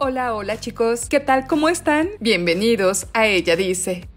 Hola, hola chicos, ¿qué tal? ¿Cómo están? Bienvenidos a Ella Dice,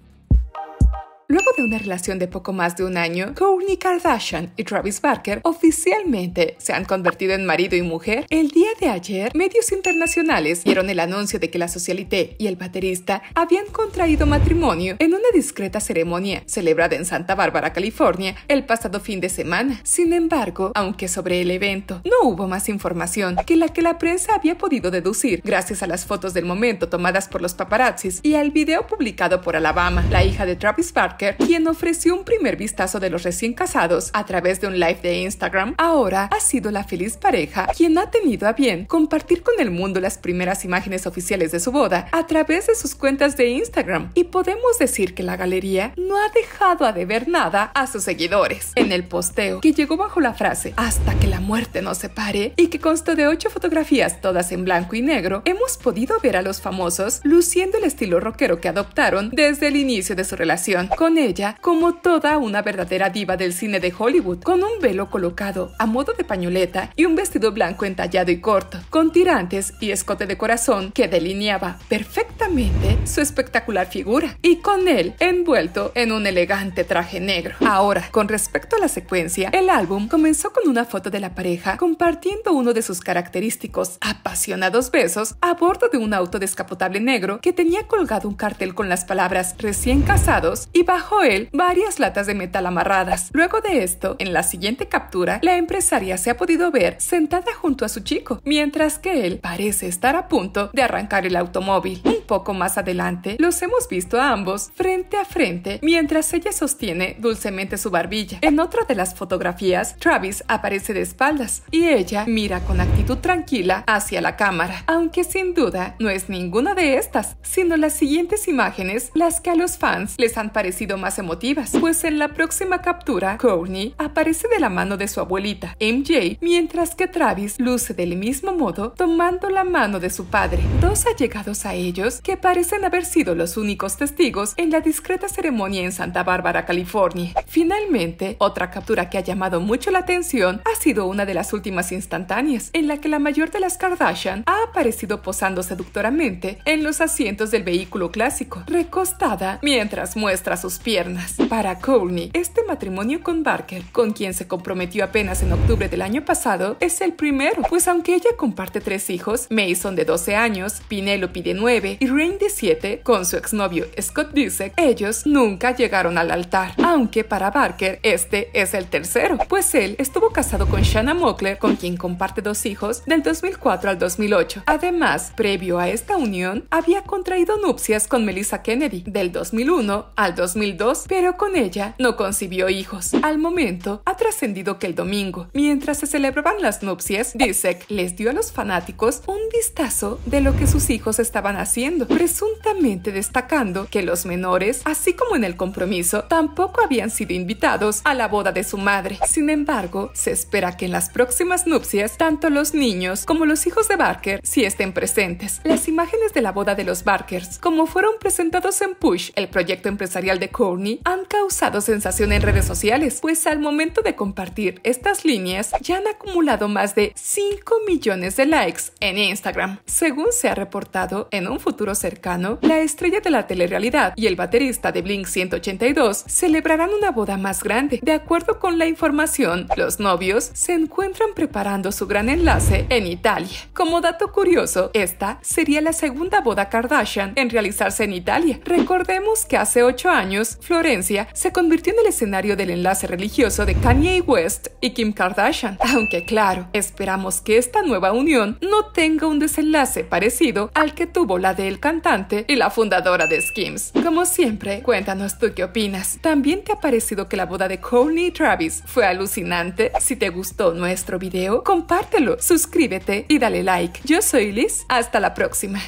Luego de una relación de poco más de un año, Kourtney Kardashian y Travis Barker oficialmente se han convertido en marido y mujer. El día de ayer, medios internacionales dieron el anuncio de que la socialité y el baterista habían contraído matrimonio en una discreta ceremonia celebrada en Santa Bárbara, California, el pasado fin de semana. Sin embargo, aunque sobre el evento no hubo más información que la que la prensa había podido deducir gracias a las fotos del momento tomadas por los paparazzis y al video publicado por Alabama, la hija de Travis Barker quien ofreció un primer vistazo de los recién casados a través de un live de Instagram, ahora ha sido la feliz pareja quien ha tenido a bien compartir con el mundo las primeras imágenes oficiales de su boda a través de sus cuentas de Instagram y podemos decir que la galería no ha dejado a deber nada a sus seguidores. En el posteo, que llegó bajo la frase hasta que la muerte nos separe y que consta de ocho fotografías todas en blanco y negro, hemos podido ver a los famosos luciendo el estilo rockero que adoptaron desde el inicio de su relación, con ella como toda una verdadera diva del cine de Hollywood, con un velo colocado a modo de pañoleta y un vestido blanco entallado y corto, con tirantes y escote de corazón que delineaba perfectamente su espectacular figura, y con él envuelto en un elegante traje negro. Ahora, con respecto a la secuencia, el álbum comenzó con una foto de la pareja compartiendo uno de sus característicos apasionados besos a bordo de un auto descapotable negro que tenía colgado un cartel con las palabras recién casados y bajo él varias latas de metal amarradas. Luego de esto, en la siguiente captura, la empresaria se ha podido ver sentada junto a su chico, mientras que él parece estar a punto de arrancar el automóvil. Un poco más adelante, los hemos visto a ambos frente a frente mientras ella sostiene dulcemente su barbilla. En otra de las fotografías, Travis aparece de espaldas y ella mira con actitud tranquila hacia la cámara, aunque sin duda no es ninguna de estas, sino las siguientes imágenes las que a los fans les han parecido sido más emotivas, pues en la próxima captura, Courtney aparece de la mano de su abuelita, MJ, mientras que Travis luce del mismo modo tomando la mano de su padre. Dos allegados a ellos que parecen haber sido los únicos testigos en la discreta ceremonia en Santa Bárbara, California. Finalmente, otra captura que ha llamado mucho la atención ha sido una de las últimas instantáneas, en la que la mayor de las Kardashian ha aparecido posando seductoramente en los asientos del vehículo clásico, recostada mientras muestra sus piernas. Para Courtney, este matrimonio con Barker, con quien se comprometió apenas en octubre del año pasado, es el primero, pues aunque ella comparte tres hijos, Mason de 12 años, Penelope de 9 y Rain de 7, con su exnovio Scott Disick, ellos nunca llegaron al altar, aunque para Barker este es el tercero, pues él estuvo casado con Shanna Mockler, con quien comparte dos hijos, del 2004 al 2008. Además, previo a esta unión, había contraído nupcias con Melissa Kennedy, del 2001 al 2008 pero con ella no concibió hijos. Al momento, ha trascendido que el domingo, mientras se celebraban las nupcias, Dizek les dio a los fanáticos un vistazo de lo que sus hijos estaban haciendo, presuntamente destacando que los menores, así como en el compromiso, tampoco habían sido invitados a la boda de su madre. Sin embargo, se espera que en las próximas nupcias, tanto los niños como los hijos de Barker sí estén presentes. Las imágenes de la boda de los Barkers, como fueron presentados en Push, el proyecto empresarial de Courtney han causado sensación en redes sociales, pues al momento de compartir estas líneas ya han acumulado más de 5 millones de likes en Instagram. Según se ha reportado, en un futuro cercano, la estrella de la telerrealidad y el baterista de Blink 182 celebrarán una boda más grande. De acuerdo con la información, los novios se encuentran preparando su gran enlace en Italia. Como dato curioso, esta sería la segunda boda Kardashian en realizarse en Italia. Recordemos que hace 8 años Florencia se convirtió en el escenario del enlace religioso de Kanye West y Kim Kardashian. Aunque claro, esperamos que esta nueva unión no tenga un desenlace parecido al que tuvo la del cantante y la fundadora de Skims. Como siempre, cuéntanos tú qué opinas. ¿También te ha parecido que la boda de Courtney y Travis fue alucinante? Si te gustó nuestro video, compártelo, suscríbete y dale like. Yo soy Liz, hasta la próxima.